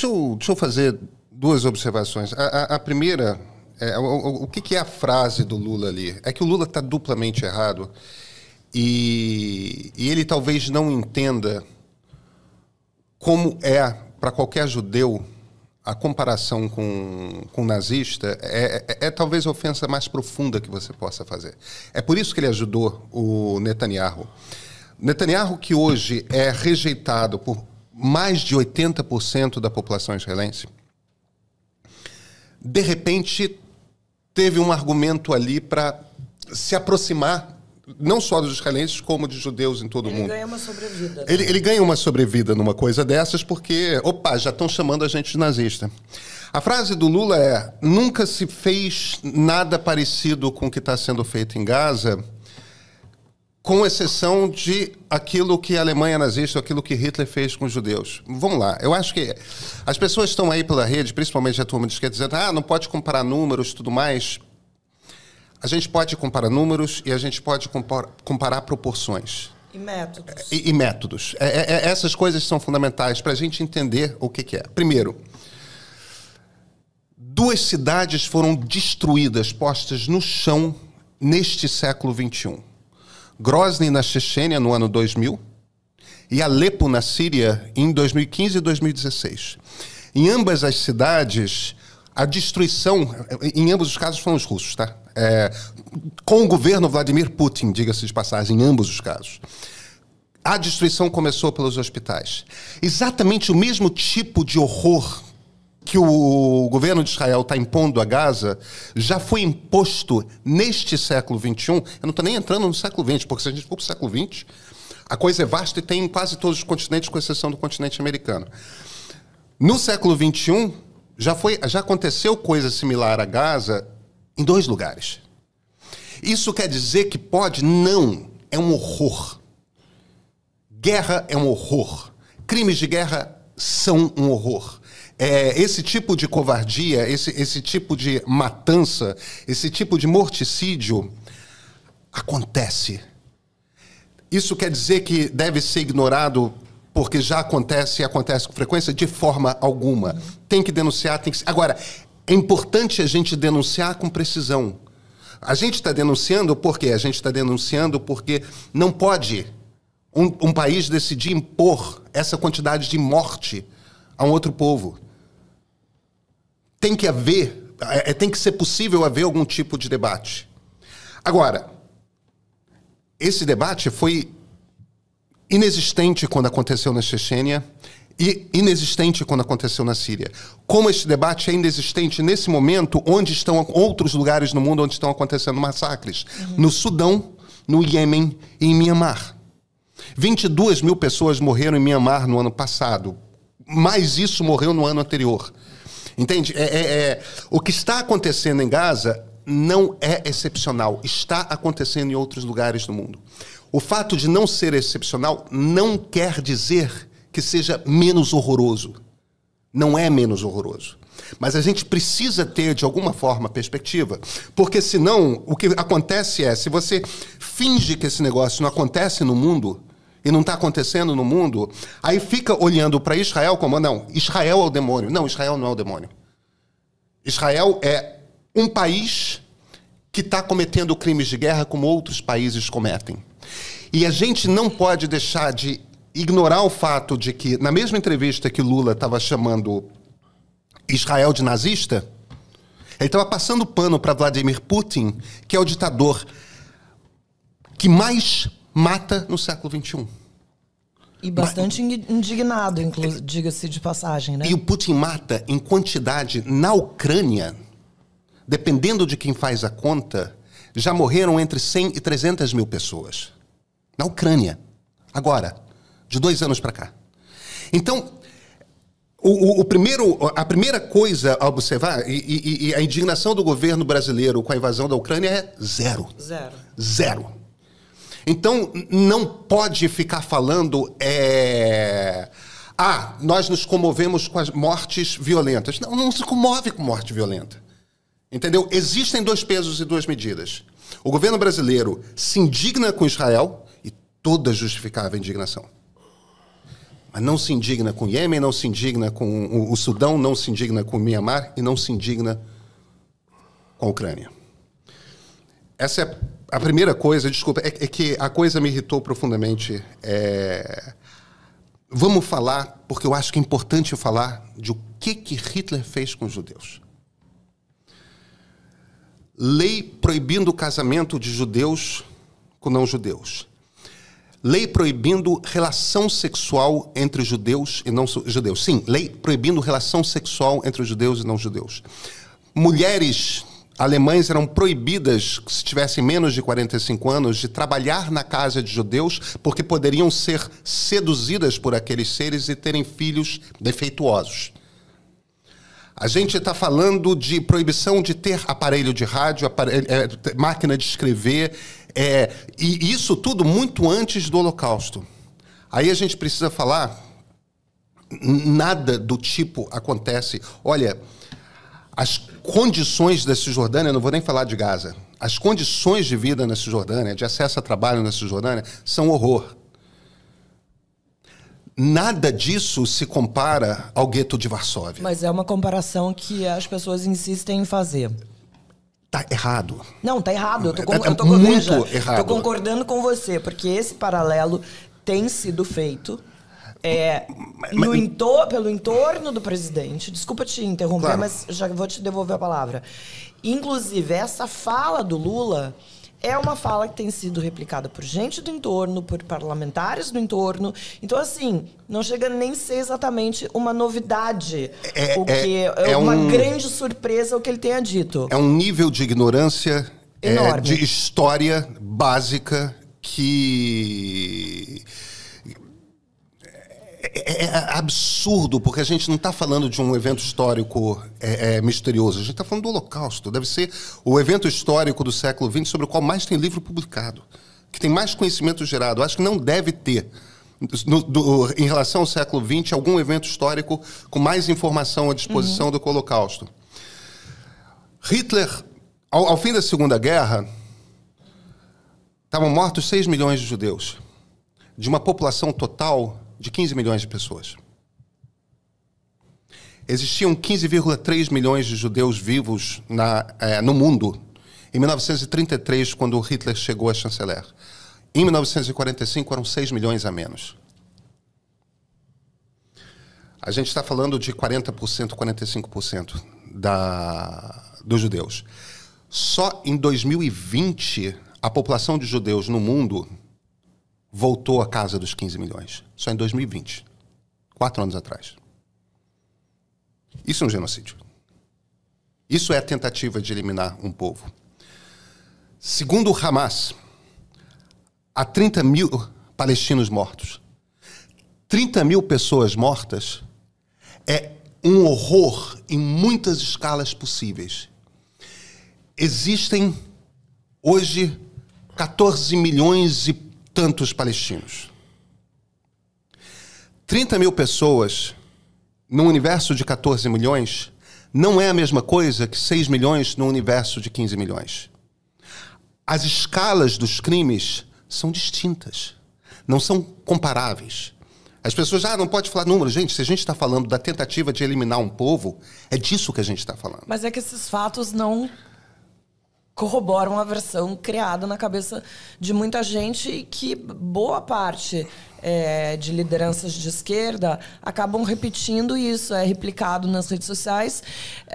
Deixa eu, deixa eu fazer duas observações. A, a, a primeira, é, o, o que, que é a frase do Lula ali? É que o Lula está duplamente errado e, e ele talvez não entenda como é para qualquer judeu a comparação com, com nazista é, é, é, talvez a ofensa mais profunda que você possa fazer. É por isso que ele ajudou o Netanyahu. Netanyahu, que hoje é rejeitado por mais de 80% da população israelense, de repente teve um argumento ali para se aproximar não só dos israelenses, como de judeus em todo o mundo. Ele ganha uma sobrevida. Né? Ele, ele, ganha uma sobrevida numa coisa dessas porque, opa, já estão chamando a gente de nazista. A frase do Lula é: nunca se fez nada parecido com o que está sendo feito em Gaza com exceção de aquilo que a Alemanha nazista, aquilo que Hitler fez com os judeus. Vamos lá, eu acho que as pessoas estão aí pela rede, principalmente a turma de esquerda, dizendo, ah, não pode comparar números tudo mais. A gente pode comparar números e a gente pode comparar, comparar proporções. E métodos. E, e métodos. É, é, é essas coisas são fundamentais para a gente entender o que, que é. Primeiro, duas cidades foram destruídas, postas no chão neste século XXI. Grozny, na Chechênia, no ano 2000, e Alepo, na Síria, em 2015 e 2016. Em ambas as cidades, a destruição, em ambos os casos foram os russos, tá? É, com o governo Vladimir Putin, diga-se de passagem, em ambos os casos. A destruição começou pelos hospitais. Exatamente o mesmo tipo de horror que o governo de Israel está impondo a Gaza já foi imposto neste século XXI. Eu não estou nem entrando no século XX, porque se a gente for para o século XX, a coisa é vasta e tem em quase todos os continentes, com exceção do continente americano. No século XXI, já, foi, já aconteceu coisa similar a Gaza em dois lugares. Isso quer dizer que pode? Não. É um horror. Guerra é um horror. Crimes de guerra são um horror. É, esse tipo de covardia, esse, esse tipo de matança, esse tipo de morticídio acontece. Isso quer dizer que deve ser ignorado porque já acontece e acontece com frequência? De forma alguma. Tem que denunciar, tem que. Agora, é importante a gente denunciar com precisão. A gente está denunciando por quê? A gente está denunciando porque não pode um, um país decidir impor essa quantidade de morte a um outro povo tem que haver, é, é, tem que ser possível haver algum tipo de debate. Agora, esse debate foi inexistente quando aconteceu na Chechênia e inexistente quando aconteceu na Síria. Como este debate é inexistente nesse momento, onde estão outros lugares no mundo onde estão acontecendo massacres? Uhum. No Sudão, no Iêmen e em Mianmar. 22 mil pessoas morreram em Mianmar no ano passado. Mais isso morreu no ano anterior. Entende? É, é, é, o que está acontecendo em Gaza não é excepcional. Está acontecendo em outros lugares do mundo. O fato de não ser excepcional não quer dizer que seja menos horroroso. Não é menos horroroso. Mas a gente precisa ter, de alguma forma, perspectiva. Porque senão, o que acontece é, se você finge que esse negócio não acontece no mundo, e não está acontecendo no mundo, aí fica olhando para Israel como, não, Israel é o demônio. Não, Israel não é o demônio. Israel é um país que está cometendo crimes de guerra como outros países cometem. E a gente não pode deixar de ignorar o fato de que, na mesma entrevista que Lula estava chamando Israel de nazista, ele estava passando pano para Vladimir Putin, que é o ditador que mais mata no século XXI. E bastante indignado, diga-se de passagem, né? E o Putin mata em quantidade na Ucrânia, dependendo de quem faz a conta, já morreram entre 100 e 300 mil pessoas. Na Ucrânia. Agora, de dois anos para cá. Então, o, o, o, primeiro, a primeira coisa a observar, e, e, e, a indignação do governo brasileiro com a invasão da Ucrânia é zero. Zero. Zero. Então, não pode ficar falando. É... Ah, nós nos comovemos com as mortes violentas. Não, não se comove com morte violenta. Entendeu? Existem dois pesos e duas medidas. O governo brasileiro se indigna com Israel e toda a indignação. Mas não se indigna com o Iêmen, não se indigna com o Sudão, não se indigna com o Mianmar e não se indigna com a Ucrânia. Essa é a primeira coisa, desculpa, é, é, que a coisa me irritou profundamente. É... Vamos falar, porque eu acho que é importante falar de o que, que Hitler fez com os judeus. Lei proibindo o casamento de judeus com não-judeus. Lei proibindo relação sexual entre judeus e não-judeus. Sim, lei proibindo relação sexual entre judeus e não-judeus. Mulheres alemães eram proibidas, se tivessem menos de 45 anos, de trabalhar na casa de judeus, porque poderiam ser seduzidas por aqueles seres e terem filhos defeituosos. A gente está falando de proibição de ter aparelho de rádio, aparelho, é, máquina de escrever, é, e isso tudo muito antes do Holocausto. Aí a gente precisa falar, nada do tipo acontece. Olha, as condições da Cisjordânia, não vou nem falar de Gaza, as condições de vida na Cisjordânia, de acesso a trabalho na Cisjordânia, são horror. Nada disso se compara ao gueto de Varsóvia. Mas é uma comparação que as pessoas insistem em fazer. Tá errado. Não, tá errado. Eu tô, tá eu tô, muito veja, errado. tô concordando com você, porque esse paralelo tem sido feito é, mas, Entor pelo entorno do presidente, desculpa te interromper, claro. mas já vou te devolver a palavra. Inclusive, essa fala do Lula é uma fala que tem sido replicada por gente do entorno, por parlamentares do entorno. Então, assim, não chega nem a ser exatamente uma novidade. É, o é, que é, é uma um... grande surpresa o que ele tenha dito. É um nível de ignorância é, de história básica que é, é, é, absurdo, porque a gente não está falando de um evento histórico é, é misterioso, a gente está falando do Holocausto. Deve ser o evento histórico do século XX sobre o qual mais tem livro publicado, que tem mais conhecimento gerado. acho que não deve ter. No, do, em relação ao século XX, algum evento histórico com mais informação à disposição uhum. do que o Holocausto. Hitler, ao, ao fim da Segunda Guerra, estavam mortos 6 milhões de judeus, de uma população total de 15 milhões de pessoas. Existiam 15,3 milhões de judeus vivos na, eh, no mundo em 1933, quando Hitler chegou a chanceler. Em 1945, eram 6 milhões a menos. A gente está falando de 40%, 45% da, dos judeus. Só em 2020, a população de judeus no mundo voltou à casa dos 15 milhões. Só em 2020. Quatro anos atrás. Isso é um genocídio. Isso é a tentativa de eliminar um povo. Segundo o Hamas, há 30 mil palestinos mortos. 30 mil pessoas mortas é um horror em muitas escalas possíveis. Existem hoje 14 milhões e tantos palestinos. 30 mil pessoas num universo de 14 milhões não é a mesma coisa que 6 milhões num universo de 15 milhões. As escalas dos crimes são distintas, não são comparáveis. As pessoas, ah, não pode falar números. Gente, se a gente está falando da tentativa de eliminar um povo, é disso que a gente está falando. Mas é que esses fatos não corroboram a versão criada na cabeça de muita gente e que boa parte é, de lideranças de esquerda acabam repetindo isso, é replicado nas redes sociais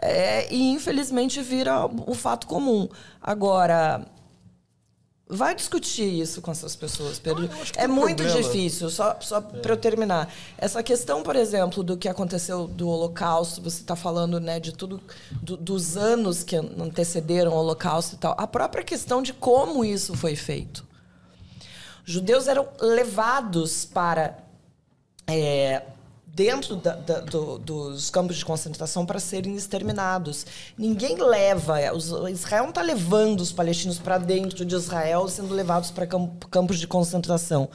é, e infelizmente vira o fato comum. Agora, Vai discutir isso com essas pessoas, ah, Pedro. Ah, é muito problema. difícil. Só, só é. para eu terminar. Essa questão, por exemplo, do que aconteceu do Holocausto, você está falando né, de tudo, do, dos anos que antecederam o Holocausto e tal. A própria questão de como isso foi feito. judeus eram levados para é, dentro da, da, do, dos campos de concentração para serem exterminados. Ninguém leva, é, os, Israel não está levando os palestinos para dentro de Israel, sendo levados para camp, campos de concentração.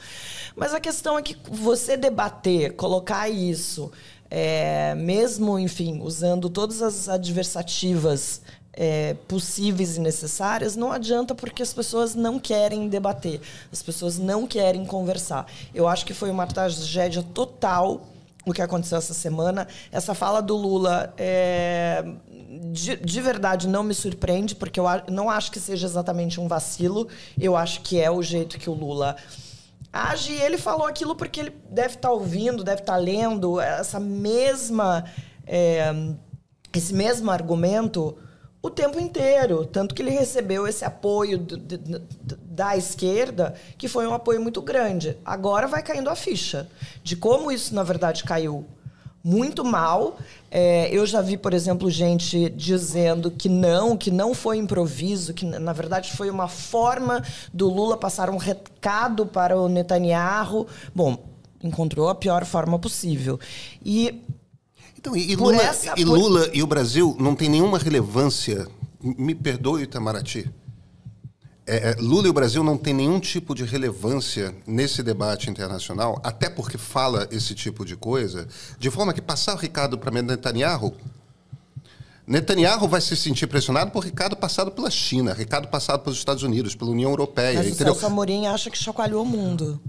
Mas a questão é que você debater, colocar isso, é, mesmo, enfim, usando todas as adversativas é, possíveis e necessárias, não adianta porque as pessoas não querem debater, as pessoas não querem conversar. Eu acho que foi uma tragédia total o que aconteceu essa semana. Essa fala do Lula é, de, de, verdade não me surpreende, porque eu não acho que seja exatamente um vacilo. Eu acho que é o jeito que o Lula age. E ele falou aquilo porque ele deve estar tá ouvindo, deve estar tá lendo essa mesma. É, esse mesmo argumento o tempo inteiro. Tanto que ele recebeu esse apoio do, do, do, da esquerda, que foi um apoio muito grande. Agora vai caindo a ficha de como isso, na verdade, caiu muito mal. É, eu já vi, por exemplo, gente dizendo que não, que não foi improviso, que na verdade foi uma forma do Lula passar um recado para o Netanyahu. Bom, encontrou a pior forma possível. E então, e, Lula, e, Lula e o Brasil não tem nenhuma relevância. Me perdoe, Itamaraty. É, é, Lula e o Brasil não tem nenhum tipo de relevância nesse debate internacional, até porque fala esse tipo de coisa, de forma que passar o Ricardo para Netanyahu Netanyahu vai se sentir pressionado por Ricardo passado pela China, recado passado pelos Estados Unidos, pela União Europeia. Mas entendeu? o Celso Amorim acha que chacoalhou o mundo.